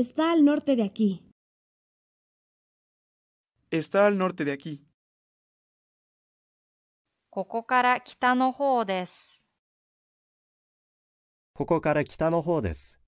Está al norte de aquí. Está al norte de aquí. ここから北の方です。ここから北の方です。